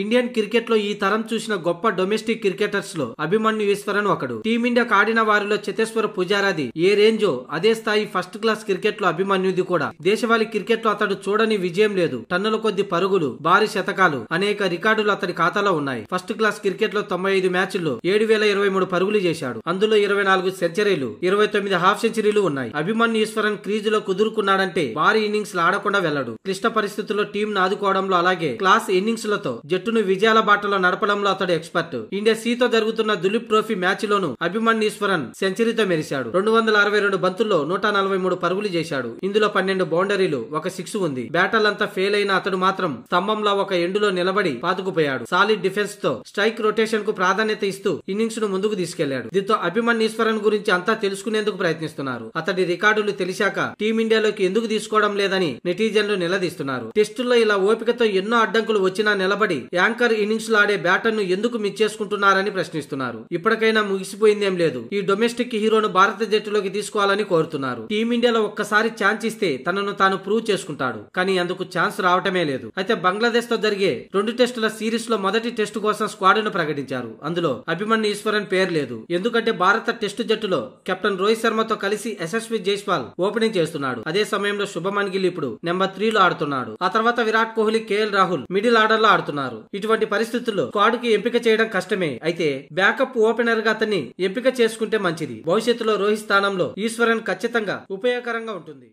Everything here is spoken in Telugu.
ఇండియన్ క్రికెట్ లో ఈ తరం చూసిన గొప్ప డొమెస్టిక్ క్రికెటర్స్ లో అభిమన్యు ఈశ్వరన్ ఒకడు టీమిండియా ఆడిన వారిలో చతేశ్వర పుజారాది ఏ రేంజో అదే స్థాయి ఫస్ట్ క్లాస్ క్రికెట్ లో అభిమన్యుది కూడా దేశవాళీ క్రికెట్ లో అతడు చూడని విజయం లేదు టన్నుల కొద్ది పరుగులు భారీ శతకాలు అనేక రికార్డులు అతడి ఖాతాలో ఉన్నాయి ఫస్ట్ క్లాస్ క్రికెట్ లో తొంభై ఐదు మ్యాచ్ల్లో ఏడు వేల ఇరవై మూడు పరుగులు చేశాడు అందులో ఇరవై నాలుగు సెంచరీలు ఇరవై తొమ్మిది హాఫ్ సెంచరీలు ఉన్నాయి అభిమన్యు ఈశ్వరన్ క్రీజ్ లో కుదురుకున్నాడంటే భారీ ఇన్నింగ్స్ ఆడకుండా వెళ్లడు క్లిష్ట పరిస్థితుల్లో టీం ఆదుకోవడంలో అలాగే క్లాస్ ఇన్నింగ్స్ లతో జట్టు జట్టును విజయాల బాటలో నడపడంలో అతడు ఎక్స్పర్ట్ ఇండియా సీతో జరుగుతున్న దులీప్ ట్రోఫీ మ్యాచ్ లోను అభిమన్ ఈశ్వరన్ సెంచరీతో మెరిశాడు రెండు వందల అరవై రెండు బంతుల్లో నూట నలభై మూడు పరుగులు చేశాడు ఇందులో పన్నెండు బౌండరీలు ఒక సిక్స్ ఉంది అంతా ఫెయిల్ అయిన అతడు మాత్రం స్తంభంలో ఒక ఎండులో నిలబడి పాతుకుపోయాడు సాలిడ్ డిఫెన్స్ తో స్ట్రైక్ రొటేషన్ కు ప్రాధాన్యత ఇస్తూ ఇన్నింగ్స్ ను ముందుకు తీసుకెళ్లాడు దీంతో అభిమన్ ఈశ్వరన్ గురించి అంతా తెలుసుకునేందుకు ప్రయత్నిస్తున్నారు అతడి రికార్డులు తెలిసాక టీమిండియాలోకి ఎందుకు తీసుకోవడం లేదని నెటిజన్లు నిలదీస్తున్నారు టెస్టుల్లో ఇలా ఓపికతో ఎన్నో అడ్డంకులు వచ్చినా నిలబడి యాంకర్ లో ఆడే బ్యాటర్ను ఎందుకు మిస్ చేసుకుంటున్నారని ప్రశ్నిస్తున్నారు ఇప్పటికైనా ముగిసిపోయిందేం లేదు ఈ డొమెస్టిక్ హీరోను భారత జట్టులోకి తీసుకోవాలని కోరుతున్నారు టీమిండియాలో ఒక్కసారి ఛాన్స్ ఇస్తే తనను తాను ప్రూవ్ చేసుకుంటాడు కానీ అందుకు ఛాన్స్ రావటమే లేదు అయితే బంగ్లాదేశ్ తో జరిగే రెండు టెస్టుల సిరీస్ లో మొదటి టెస్టు కోసం స్క్వాడ్ ను ప్రకటించారు అందులో అభిమన్యు ఈశ్వరన్ పేరు లేదు ఎందుకంటే భారత టెస్టు జట్టులో కెప్టెన్ రోహిత్ శర్మతో కలిసి యశస్వి జైస్వాల్ ఓపెనింగ్ చేస్తున్నాడు అదే సమయంలో శుభమన్ గిల్ ఇప్పుడు నెంబర్ త్రీలో ఆడుతున్నాడు ఆ తర్వాత Virat Kohli KL Rahul middle order లో ఆడుతున్నారు ఇటువంటి పరిస్థితుల్లో స్క్వాడ్ కి ఎంపిక చేయడం కష్టమే అయితే బ్యాకప్ ఓపెనర్ గా అతన్ని ఎంపిక చేసుకుంటే మంచిది భవిష్యత్తులో రోహిత్ స్థానంలో ఈశ్వరన్ ఖచ్చితంగా ఉపయోగకరంగా ఉంటుంది